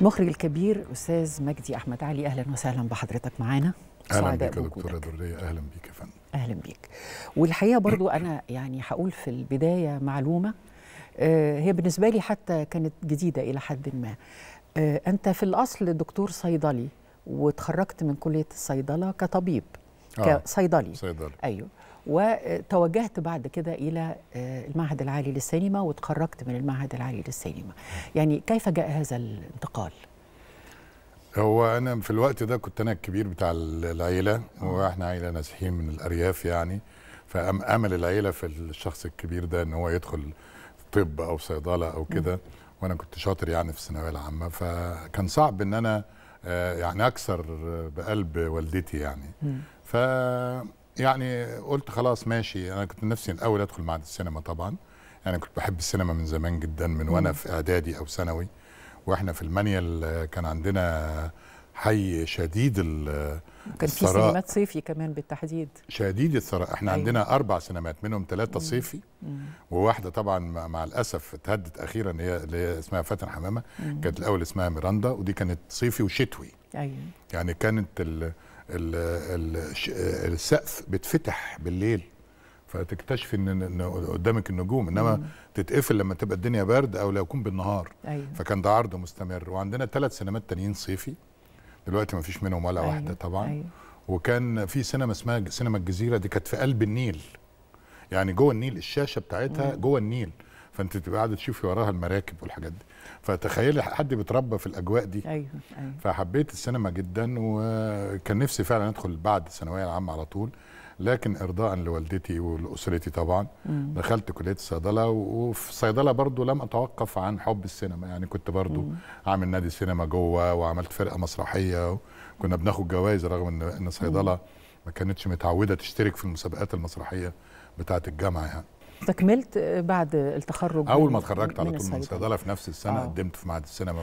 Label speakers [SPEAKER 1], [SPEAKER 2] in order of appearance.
[SPEAKER 1] المخرج الكبير استاذ مجدي احمد علي اهلا وسهلا بحضرتك معانا اهلا بك يا
[SPEAKER 2] دكتوره دريه اهلا بيك يا فندم
[SPEAKER 1] اهلا بيك والحقيقه برضو انا يعني هقول في البدايه معلومه آه، هي بالنسبه لي حتى كانت جديده الى حد ما آه، انت في الاصل دكتور صيدلي وتخرجت من كليه الصيدله كطبيب آه. كصيدلي صيدلي ايوه وتوجهت بعد كده الى آه، المعهد العالي للسينما وتخرجت من المعهد العالي للسينما يعني كيف جاء هذا الانتقال
[SPEAKER 2] هو انا في الوقت ده كنت انا الكبير بتاع العيله واحنا عيله نازحين من الارياف يعني فامل العيله في الشخص الكبير ده ان هو يدخل طب او صيدله او كده وانا كنت شاطر يعني في الثانويه العامه فكان صعب ان انا آه، يعني اكثر بقلب والدتي يعني ف يعني قلت خلاص ماشي انا كنت نفسي الاول ادخل معهد السينما طبعا يعني كنت بحب السينما من زمان جدا من وانا في اعدادي او ثانوي واحنا في المانيا كان عندنا حي شديد كان في سينمات
[SPEAKER 1] صيفي كمان بالتحديد
[SPEAKER 2] شديد الثراء احنا أيوة. عندنا اربع سينمات منهم ثلاثه صيفي مم. وواحده طبعا مع الاسف اتهدت اخيرا هي اللي اسمها فاتن حمامه مم. كانت الاول اسمها ميراندا ودي كانت صيفي وشتوي ايوه يعني كانت الـ الـ الـ السقف بتفتح بالليل فتكتشف ان قدامك النجوم انما مم. تتقفل لما تبقى الدنيا برد او لو يكون بالنهار أيوة. فكان ده عرض مستمر وعندنا ثلاث سينمات تانيين صيفي دلوقتي ما فيش منهم ولا أيوه. واحده طبعا أيوه. وكان في سينما اسمها سينما الجزيره دي كانت في قلب النيل يعني جوه النيل الشاشه بتاعتها جوه النيل فانت تبقى قاعده تشوفي وراها المراكب والحاجات دي فتخيلي حد بيتربى في الاجواء دي ايوه ايوه فحبيت السينما جدا وكان نفسي فعلا ادخل بعد الثانويه العامه على طول لكن ارضاء لوالدتي ولاسرتي طبعا مم. دخلت كليه الصيدله وفي الصيدله برضو لم اتوقف عن حب السينما يعني كنت برضو مم. عامل نادي سينما جوه وعملت فرقه مسرحيه وكنا بناخد جوائز رغم ان ان صيدله ما كانتش متعوده تشترك في المسابقات المسرحيه بتاعه الجامعه يعني
[SPEAKER 1] استكملت بعد التخرج اول ما اتخرجت على طول من الصيدله
[SPEAKER 2] في نفس السنه آه. قدمت في معهد السينما